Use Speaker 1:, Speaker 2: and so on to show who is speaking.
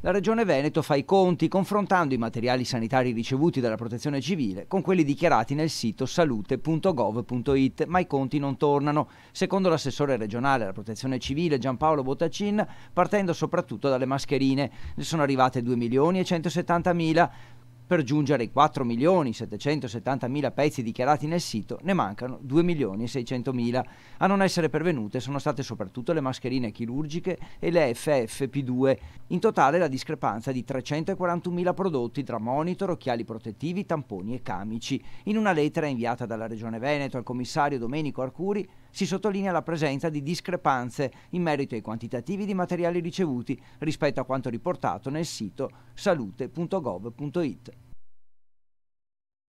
Speaker 1: La Regione Veneto fa i conti confrontando i materiali sanitari ricevuti dalla Protezione Civile con quelli dichiarati nel sito salute.gov.it, ma i conti non tornano, secondo l'assessore regionale alla Protezione Civile Giampaolo Bottacin, partendo soprattutto dalle mascherine. Ne sono arrivate 2 milioni e 170 mila, per giungere ai 4.770.000 pezzi dichiarati nel sito ne mancano 2.600.000. A non essere pervenute sono state soprattutto le mascherine chirurgiche e le FFP2. In totale la discrepanza è di 341.000 prodotti tra monitor, occhiali protettivi, tamponi e camici. In una lettera inviata dalla Regione Veneto al commissario Domenico Arcuri, si sottolinea la presenza di discrepanze in merito ai quantitativi di materiali ricevuti rispetto a quanto riportato nel sito salute.gov.it.